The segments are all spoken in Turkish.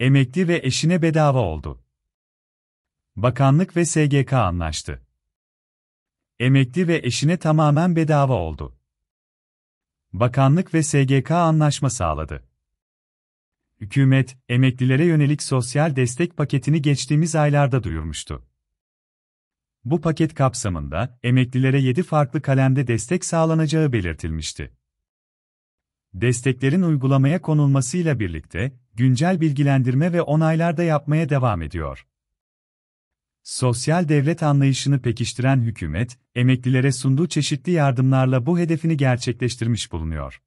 Emekli ve eşine bedava oldu. Bakanlık ve SGK anlaştı. Emekli ve eşine tamamen bedava oldu. Bakanlık ve SGK anlaşma sağladı. Hükümet, emeklilere yönelik sosyal destek paketini geçtiğimiz aylarda duyurmuştu. Bu paket kapsamında emeklilere 7 farklı kalemde destek sağlanacağı belirtilmişti. Desteklerin uygulamaya konulmasıyla birlikte, güncel bilgilendirme ve onaylar da yapmaya devam ediyor. Sosyal devlet anlayışını pekiştiren hükümet, emeklilere sunduğu çeşitli yardımlarla bu hedefini gerçekleştirmiş bulunuyor.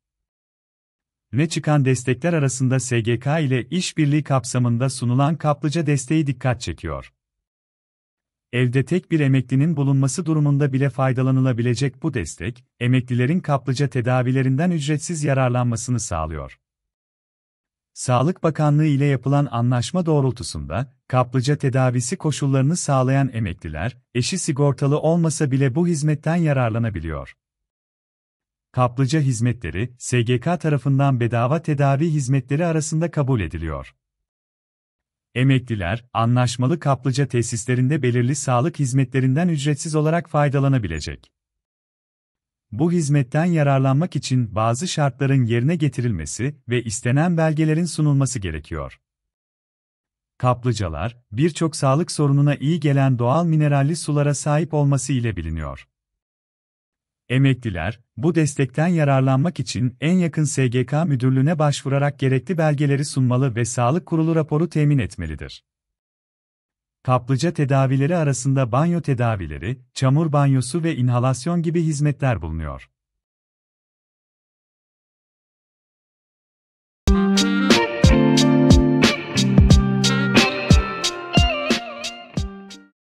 Ne çıkan destekler arasında SGK ile işbirliği kapsamında sunulan kaplıca desteği dikkat çekiyor. Evde tek bir emeklinin bulunması durumunda bile faydalanılabilecek bu destek, emeklilerin kaplıca tedavilerinden ücretsiz yararlanmasını sağlıyor. Sağlık Bakanlığı ile yapılan anlaşma doğrultusunda, kaplıca tedavisi koşullarını sağlayan emekliler, eşi sigortalı olmasa bile bu hizmetten yararlanabiliyor. Kaplıca hizmetleri, SGK tarafından bedava tedavi hizmetleri arasında kabul ediliyor emekliler, anlaşmalı kaplıca tesislerinde belirli sağlık hizmetlerinden ücretsiz olarak faydalanabilecek. Bu hizmetten yararlanmak için bazı şartların yerine getirilmesi ve istenen belgelerin sunulması gerekiyor. Kaplıcalar, birçok sağlık sorununa iyi gelen doğal mineralli sulara sahip olması ile biliniyor. Emekliler, bu destekten yararlanmak için en yakın SGK müdürlüğüne başvurarak gerekli belgeleri sunmalı ve sağlık kurulu raporu temin etmelidir. Kaplıca tedavileri arasında banyo tedavileri, çamur banyosu ve inhalasyon gibi hizmetler bulunuyor.